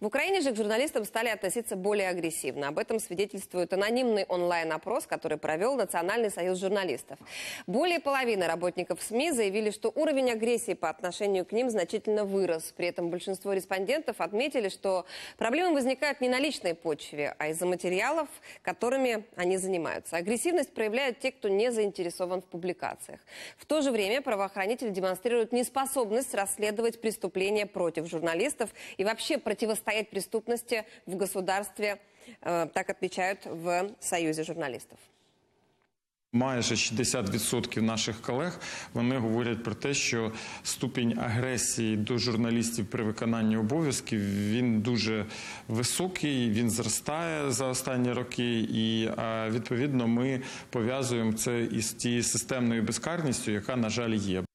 В Украине же к журналистам стали относиться более агрессивно. Об этом свидетельствует анонимный онлайн-опрос, который провел Национальный союз журналистов. Более половины работников СМИ заявили, что уровень агрессии по отношению к ним значительно вырос. При этом большинство респондентов отметили, что проблемы возникают не на личной почве, а из-за материалов, которыми они занимаются. Агрессивность проявляют те, кто не заинтересован в публикациях. В то же время правоохранители демонстрируют неспособность расследовать преступления против журналистов и вообще противостоять противостоять преступности в государстве, э, так отмечают в Союзе журналистов. Майже 60% наших колег вони говорять про те, що ступінь агресії до журналістів при виконанні обов'язків він дуже високий. Він зростає за останні роки, і відповідно ми пов'язуємо це із тією системною безкарністю, яка на жаль є.